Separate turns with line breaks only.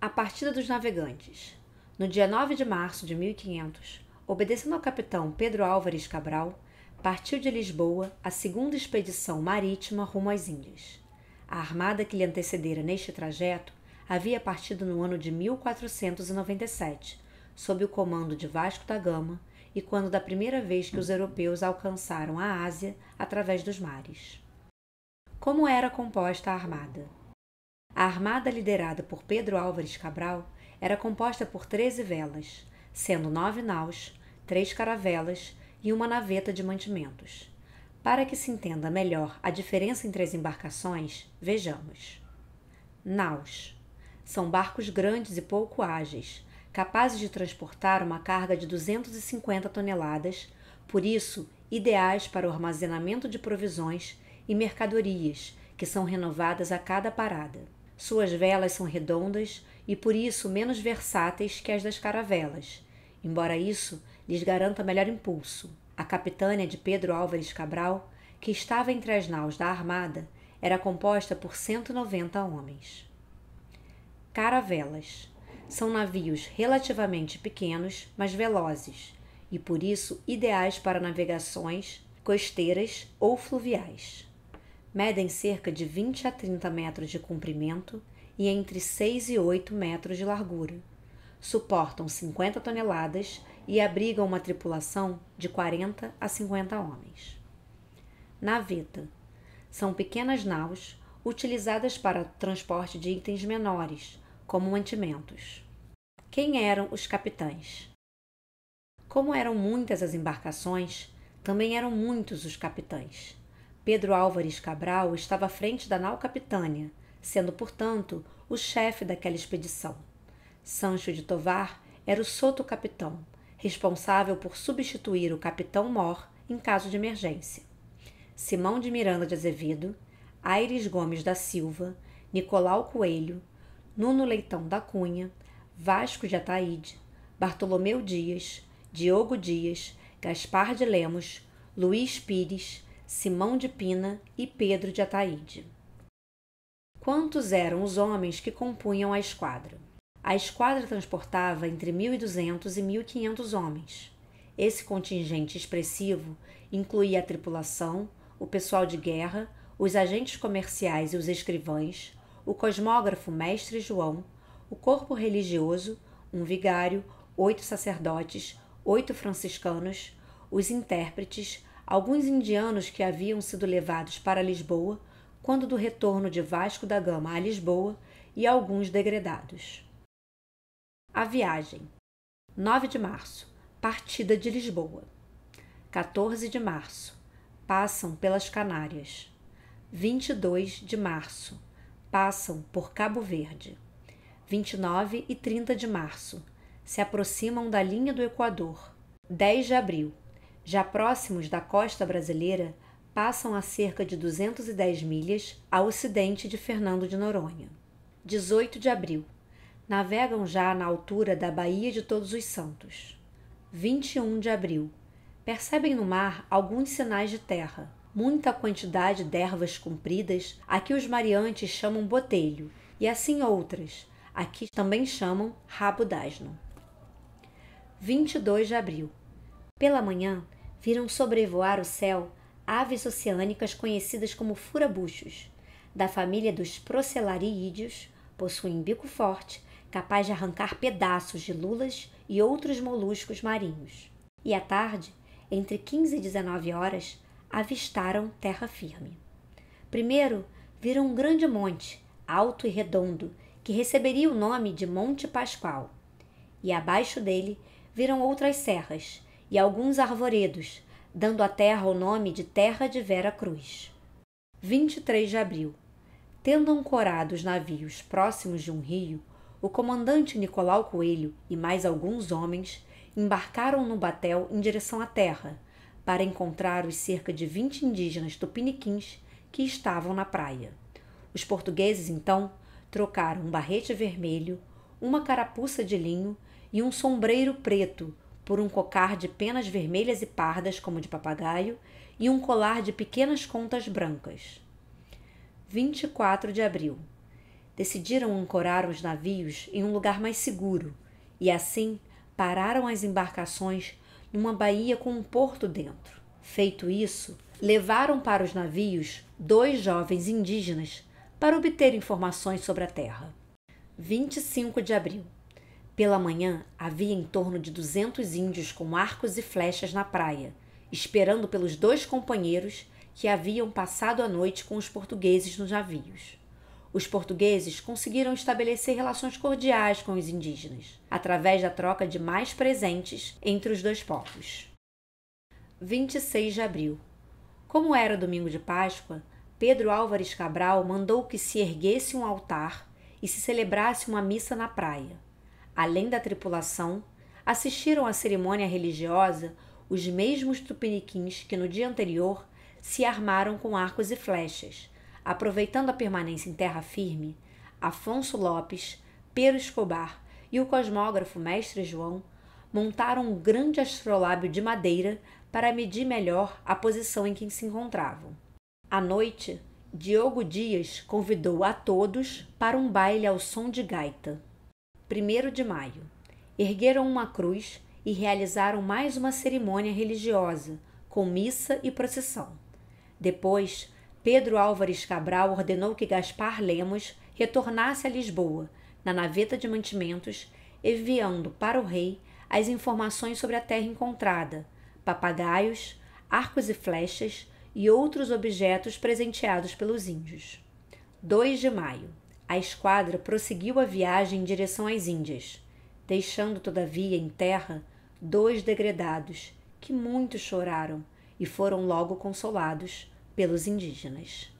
A partida dos navegantes. No dia 9 de março de 1500, obedecendo ao capitão Pedro Álvares Cabral, partiu de Lisboa a segunda expedição marítima rumo às Índias. A armada que lhe antecedera neste trajeto havia partido no ano de 1497, sob o comando de Vasco da Gama, e quando da primeira vez que os europeus alcançaram a Ásia através dos mares. Como era composta a armada? A armada liderada por Pedro Álvares Cabral era composta por 13 velas, sendo nove naus, três caravelas e uma naveta de mantimentos. Para que se entenda melhor a diferença entre as embarcações, vejamos. Naus são barcos grandes e pouco ágeis, capazes de transportar uma carga de 250 toneladas, por isso, ideais para o armazenamento de provisões e mercadorias, que são renovadas a cada parada. Suas velas são redondas e por isso menos versáteis que as das caravelas, embora isso lhes garanta melhor impulso. A capitânia de Pedro Álvares Cabral, que estava entre as naus da armada, era composta por 190 homens. Caravelas são navios relativamente pequenos, mas velozes, e por isso ideais para navegações costeiras ou fluviais. Medem cerca de 20 a 30 metros de comprimento e entre 6 e 8 metros de largura. Suportam 50 toneladas e abrigam uma tripulação de 40 a 50 homens. Naveta são pequenas naus utilizadas para transporte de itens menores, como mantimentos. Quem eram os capitães? Como eram muitas as embarcações, também eram muitos os capitães. Pedro Álvares Cabral estava à frente da nau capitânia, sendo, portanto, o chefe daquela expedição. Sancho de Tovar era o soto-capitão, responsável por substituir o capitão Mor em caso de emergência. Simão de Miranda de Azevedo, Aires Gomes da Silva, Nicolau Coelho, Nuno Leitão da Cunha, Vasco de Ataíde, Bartolomeu Dias, Diogo Dias, Gaspar de Lemos, Luiz Pires, Simão de Pina e Pedro de Ataíde. Quantos eram os homens que compunham a esquadra? A esquadra transportava entre 1.200 e 1.500 homens. Esse contingente expressivo incluía a tripulação, o pessoal de guerra, os agentes comerciais e os escrivães, o cosmógrafo Mestre João, o corpo religioso, um vigário, oito sacerdotes, oito franciscanos, os intérpretes, alguns indianos que haviam sido levados para Lisboa quando do retorno de Vasco da Gama a Lisboa e alguns degredados. A viagem. 9 de março. Partida de Lisboa. 14 de março. Passam pelas Canárias. 22 de março. Passam por Cabo Verde. 29 e 30 de março. Se aproximam da linha do Equador. 10 de abril. Já próximos da costa brasileira, passam a cerca de 210 milhas a ocidente de Fernando de Noronha. 18 de abril. Navegam já na altura da Baía de Todos os Santos. 21 de abril. Percebem no mar alguns sinais de terra, muita quantidade de ervas compridas, a que os mariantes chamam botelho, e assim outras, a que também chamam rabo d'asno. 22 de abril. Pela manhã, viram sobrevoar o céu aves oceânicas conhecidas como furabuchos, da família dos procellariídeos possuem bico forte, capaz de arrancar pedaços de lulas e outros moluscos marinhos. E à tarde, entre 15 e 19 horas, avistaram terra firme. Primeiro, viram um grande monte, alto e redondo, que receberia o nome de Monte Pascoal. E abaixo dele, viram outras serras, e alguns arvoredos, dando à terra o nome de Terra de Vera Cruz. 23 de abril. Tendo ancorado os navios próximos de um rio, o comandante Nicolau Coelho e mais alguns homens embarcaram no batel em direção à terra, para encontrar os cerca de 20 indígenas tupiniquins que estavam na praia. Os portugueses, então, trocaram um barrete vermelho, uma carapuça de linho e um sombreiro preto por um cocar de penas vermelhas e pardas, como de papagaio, e um colar de pequenas contas brancas. 24 de abril. Decidiram ancorar os navios em um lugar mais seguro e assim pararam as embarcações numa baía com um porto dentro. Feito isso, levaram para os navios dois jovens indígenas para obter informações sobre a terra. 25 de abril. Pela manhã, havia em torno de 200 índios com arcos e flechas na praia, esperando pelos dois companheiros que haviam passado a noite com os portugueses nos navios. Os portugueses conseguiram estabelecer relações cordiais com os indígenas, através da troca de mais presentes entre os dois povos. 26 de abril. Como era domingo de Páscoa, Pedro Álvares Cabral mandou que se erguesse um altar e se celebrasse uma missa na praia além da tripulação, assistiram à cerimônia religiosa os mesmos tupiniquins que no dia anterior se armaram com arcos e flechas. Aproveitando a permanência em terra firme, Afonso Lopes, Pedro Escobar e o cosmógrafo Mestre João montaram um grande astrolábio de madeira para medir melhor a posição em que se encontravam. À noite, Diogo Dias convidou a todos para um baile ao som de gaita. 1 de maio. Ergueram uma cruz e realizaram mais uma cerimônia religiosa, com missa e procissão. Depois, Pedro Álvares Cabral ordenou que Gaspar Lemos retornasse a Lisboa, na naveta de mantimentos, enviando para o rei as informações sobre a terra encontrada, papagaios, arcos e flechas e outros objetos presenteados pelos índios. 2 de maio. A esquadra prosseguiu a viagem em direção às Índias, deixando, todavia, em terra dois degredados que muito choraram e foram logo consolados pelos indígenas.